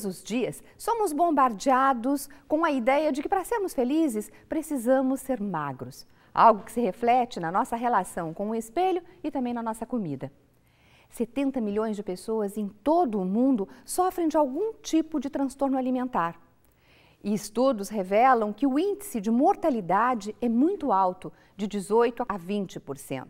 Todos os dias somos bombardeados com a ideia de que para sermos felizes precisamos ser magros, algo que se reflete na nossa relação com o espelho e também na nossa comida. 70 milhões de pessoas em todo o mundo sofrem de algum tipo de transtorno alimentar. E estudos revelam que o índice de mortalidade é muito alto, de 18 a 20%.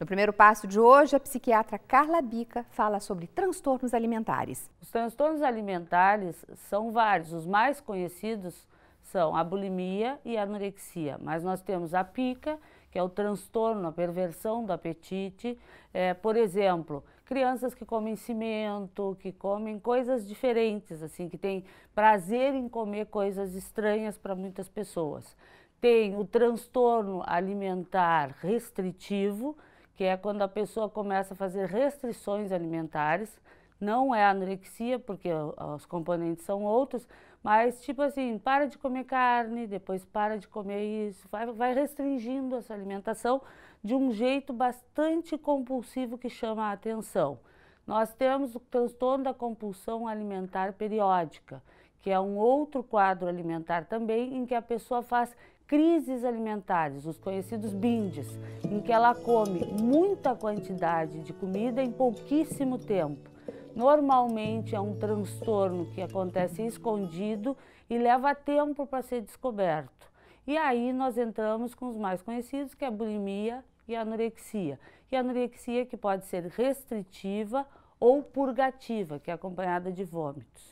No primeiro passo de hoje, a psiquiatra Carla Bica fala sobre transtornos alimentares. Os transtornos alimentares são vários. Os mais conhecidos são a bulimia e a anorexia, mas nós temos a pica, que é o transtorno, a perversão do apetite. É, por exemplo, crianças que comem cimento, que comem coisas diferentes, assim, que têm prazer em comer coisas estranhas para muitas pessoas. Tem o transtorno alimentar restritivo, que é quando a pessoa começa a fazer restrições alimentares. Não é anorexia, porque os componentes são outros, mas tipo assim, para de comer carne, depois para de comer isso, vai, vai restringindo essa alimentação de um jeito bastante compulsivo que chama a atenção. Nós temos o transtorno da compulsão alimentar periódica que é um outro quadro alimentar também, em que a pessoa faz crises alimentares, os conhecidos bindes, em que ela come muita quantidade de comida em pouquíssimo tempo. Normalmente é um transtorno que acontece escondido e leva tempo para ser descoberto. E aí nós entramos com os mais conhecidos, que é a bulimia e a anorexia. E a anorexia que pode ser restritiva ou purgativa, que é acompanhada de vômitos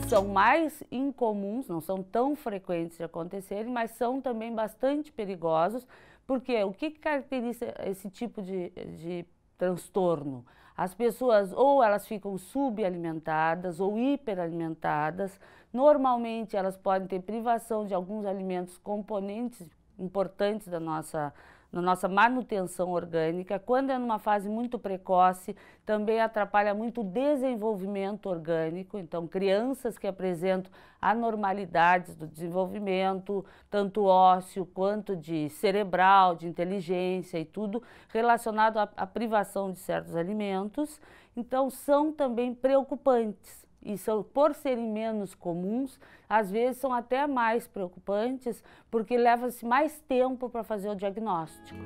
são mais incomuns, não são tão frequentes de acontecerem, mas são também bastante perigosos, porque o que caracteriza esse tipo de, de transtorno? As pessoas ou elas ficam subalimentadas ou hiperalimentadas, normalmente elas podem ter privação de alguns alimentos componentes importantes da nossa na nossa manutenção orgânica, quando é numa fase muito precoce, também atrapalha muito o desenvolvimento orgânico. Então, crianças que apresentam anormalidades do desenvolvimento, tanto ósseo quanto de cerebral, de inteligência e tudo relacionado à, à privação de certos alimentos, então são também preocupantes e são, por serem menos comuns, às vezes são até mais preocupantes, porque leva-se mais tempo para fazer o diagnóstico.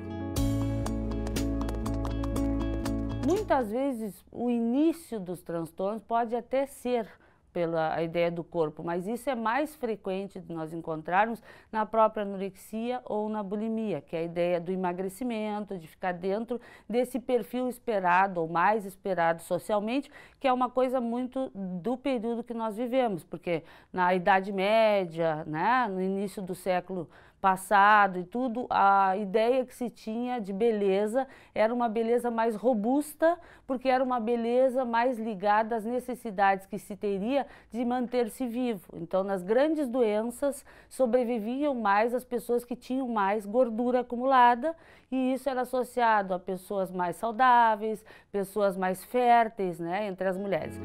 Muitas vezes o início dos transtornos pode até ser pela a ideia do corpo, mas isso é mais frequente de nós encontrarmos na própria anorexia ou na bulimia, que é a ideia do emagrecimento, de ficar dentro desse perfil esperado ou mais esperado socialmente, que é uma coisa muito do período que nós vivemos, porque na Idade Média, né, no início do século passado e tudo, a ideia que se tinha de beleza era uma beleza mais robusta, porque era uma beleza mais ligada às necessidades que se teria de manter-se vivo. Então, nas grandes doenças, sobreviviam mais as pessoas que tinham mais gordura acumulada, e isso era associado a pessoas mais saudáveis, pessoas mais férteis, né, entre as mulheres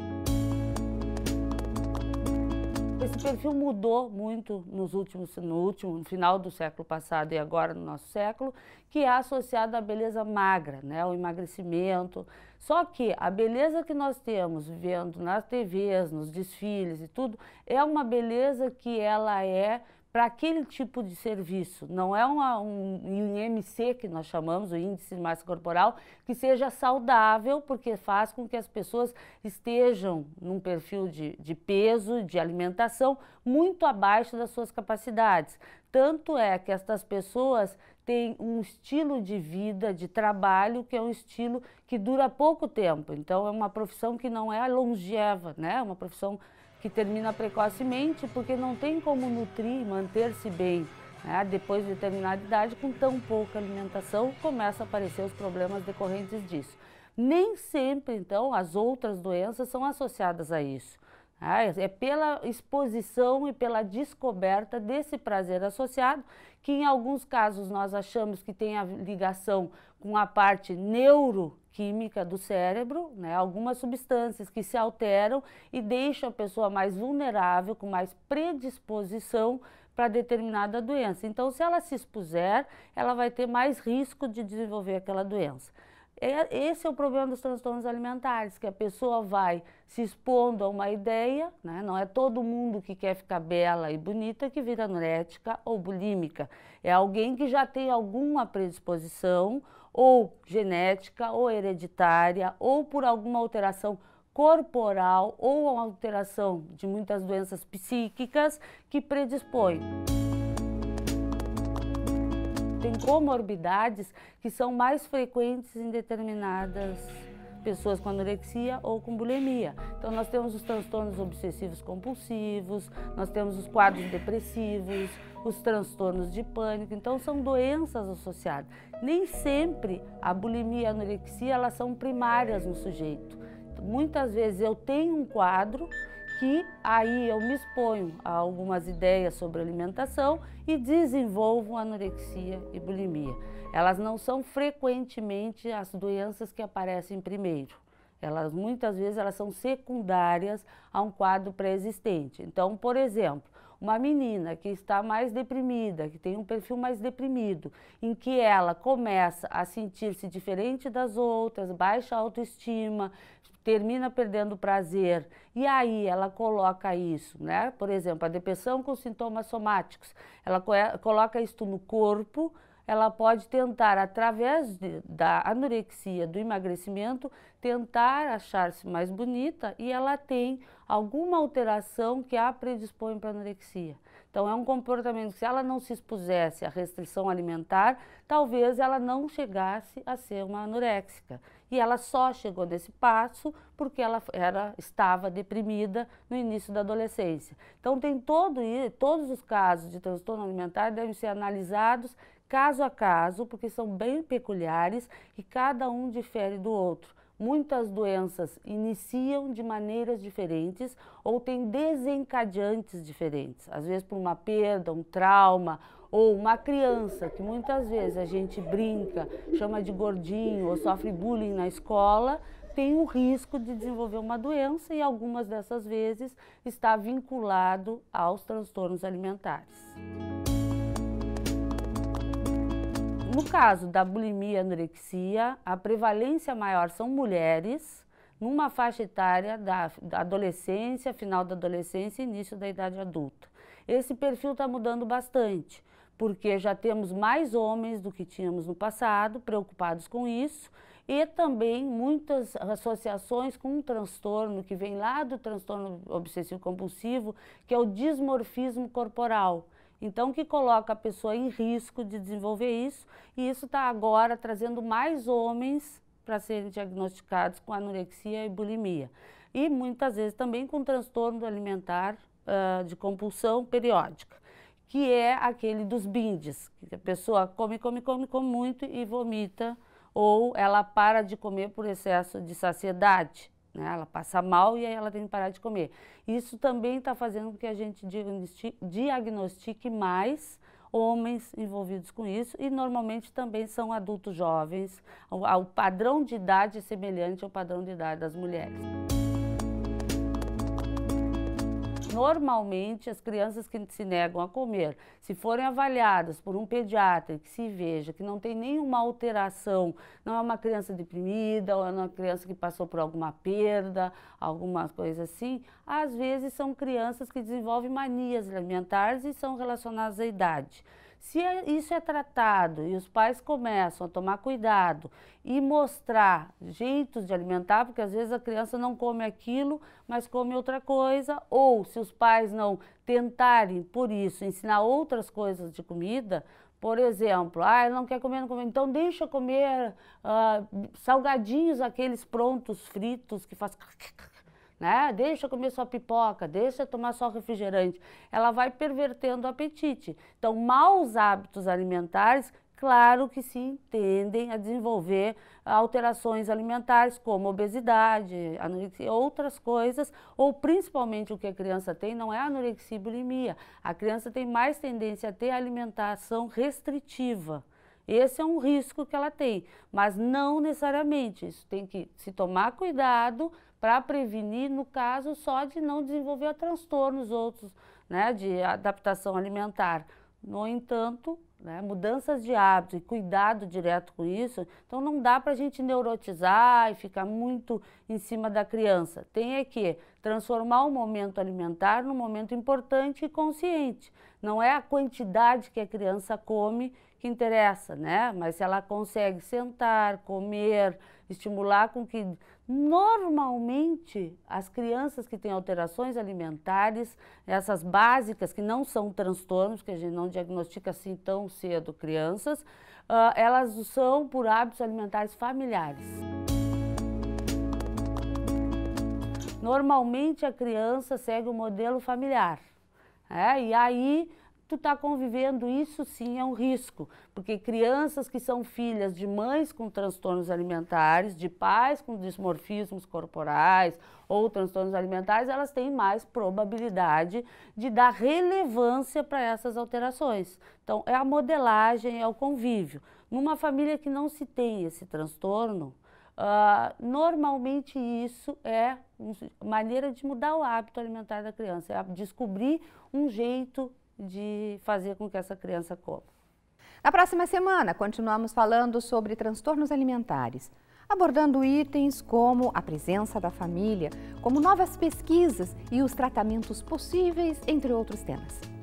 perfil mudou muito nos últimos, no último, no final do século passado e agora no nosso século, que é associado à beleza magra, né, ao emagrecimento. Só que a beleza que nós temos vendo nas TVs, nos desfiles e tudo, é uma beleza que ela é para aquele tipo de serviço. Não é uma, um IMC, que nós chamamos, o Índice de Massa Corporal, que seja saudável, porque faz com que as pessoas estejam num perfil de, de peso, de alimentação, muito abaixo das suas capacidades. Tanto é que estas pessoas têm um estilo de vida, de trabalho, que é um estilo que dura pouco tempo. Então, é uma profissão que não é longeva, né? É uma profissão que termina precocemente, porque não tem como nutrir, manter-se bem. Né? Depois de determinada idade, com tão pouca alimentação, começa a aparecer os problemas decorrentes disso. Nem sempre, então, as outras doenças são associadas a isso. Ah, é, é pela exposição e pela descoberta desse prazer associado, que em alguns casos nós achamos que tem a ligação com a parte neuroquímica do cérebro, né? algumas substâncias que se alteram e deixam a pessoa mais vulnerável, com mais predisposição para determinada doença. Então, se ela se expuser, ela vai ter mais risco de desenvolver aquela doença. É, esse é o problema dos transtornos alimentares, que a pessoa vai se expondo a uma ideia, né? não é todo mundo que quer ficar bela e bonita que vira anorética ou bulímica. É alguém que já tem alguma predisposição, ou genética, ou hereditária, ou por alguma alteração corporal, ou uma alteração de muitas doenças psíquicas que predispõe tem comorbidades que são mais frequentes em determinadas pessoas com anorexia ou com bulimia. Então nós temos os transtornos obsessivos compulsivos, nós temos os quadros depressivos, os transtornos de pânico. Então são doenças associadas. Nem sempre a bulimia e a anorexia elas são primárias no sujeito. Muitas vezes eu tenho um quadro que aí eu me exponho a algumas ideias sobre alimentação e desenvolvo anorexia e bulimia. Elas não são frequentemente as doenças que aparecem primeiro. Elas muitas vezes elas são secundárias a um quadro pré-existente. Então, por exemplo, uma menina que está mais deprimida, que tem um perfil mais deprimido, em que ela começa a sentir-se diferente das outras, baixa autoestima, termina perdendo prazer. E aí ela coloca isso, né? Por exemplo, a depressão com sintomas somáticos. Ela coloca isso no corpo, ela pode tentar, através de, da anorexia, do emagrecimento, tentar achar-se mais bonita e ela tem alguma alteração que a predispõe para anorexia. Então, é um comportamento que, se ela não se expusesse à restrição alimentar, talvez ela não chegasse a ser uma anorexica E ela só chegou nesse passo porque ela era, estava deprimida no início da adolescência. Então, tem todo, todos os casos de transtorno alimentar devem ser analisados caso a caso, porque são bem peculiares e cada um difere do outro. Muitas doenças iniciam de maneiras diferentes ou têm desencadeantes diferentes, às vezes por uma perda, um trauma ou uma criança que muitas vezes a gente brinca, chama de gordinho ou sofre bullying na escola, tem o risco de desenvolver uma doença e algumas dessas vezes está vinculado aos transtornos alimentares. No caso da bulimia e anorexia, a prevalência maior são mulheres, numa faixa etária da adolescência, final da adolescência e início da idade adulta. Esse perfil está mudando bastante, porque já temos mais homens do que tínhamos no passado preocupados com isso e também muitas associações com um transtorno que vem lá do transtorno obsessivo compulsivo, que é o dismorfismo corporal então, que coloca a pessoa em risco de desenvolver isso, e isso está agora trazendo mais homens para serem diagnosticados com anorexia e bulimia. E muitas vezes também com transtorno alimentar uh, de compulsão periódica, que é aquele dos bindes, que a pessoa come, come, come, come muito e vomita, ou ela para de comer por excesso de saciedade. Né? Ela passa mal e aí ela tem que parar de comer. Isso também está fazendo com que a gente diagnostique mais homens envolvidos com isso e normalmente também são adultos jovens. O padrão de idade é semelhante ao padrão de idade das mulheres. Normalmente, as crianças que se negam a comer, se forem avaliadas por um pediatra que se veja que não tem nenhuma alteração, não é uma criança deprimida ou é uma criança que passou por alguma perda, alguma coisa assim, às vezes são crianças que desenvolvem manias alimentares e são relacionadas à idade. Se é, isso é tratado e os pais começam a tomar cuidado e mostrar jeitos de alimentar, porque às vezes a criança não come aquilo, mas come outra coisa, ou se os pais não tentarem, por isso, ensinar outras coisas de comida, por exemplo, ah, não quer comer, não comer, então deixa comer ah, salgadinhos aqueles prontos, fritos, que faz né? Deixa comer só pipoca, deixa tomar só refrigerante. Ela vai pervertendo o apetite. Então, maus hábitos alimentares claro que se tendem a desenvolver alterações alimentares como obesidade, anorexia, outras coisas, ou principalmente o que a criança tem não é anorexia e bulimia. A criança tem mais tendência a ter alimentação restritiva. Esse é um risco que ela tem, mas não necessariamente. Isso tem que se tomar cuidado para prevenir, no caso, só de não desenvolver transtornos outros, né, de adaptação alimentar. No entanto, né, mudanças de hábito e cuidado direto com isso, então não dá para a gente neurotizar e ficar muito em cima da criança. Tem é que transformar o momento alimentar num momento importante e consciente. Não é a quantidade que a criança come que interessa, né? Mas se ela consegue sentar, comer, estimular com que normalmente as crianças que têm alterações alimentares, essas básicas que não são transtornos, que a gente não diagnostica assim tão cedo crianças, uh, elas são por hábitos alimentares familiares. Normalmente a criança segue o modelo familiar. É, e aí tu está convivendo, isso sim é um risco, porque crianças que são filhas de mães com transtornos alimentares, de pais com dismorfismos corporais ou transtornos alimentares, elas têm mais probabilidade de dar relevância para essas alterações. Então, é a modelagem, é o convívio. Numa família que não se tem esse transtorno, Uh, normalmente isso é maneira de mudar o hábito alimentar da criança, é descobrir um jeito de fazer com que essa criança coma. Na próxima semana, continuamos falando sobre transtornos alimentares, abordando itens como a presença da família, como novas pesquisas e os tratamentos possíveis, entre outros temas.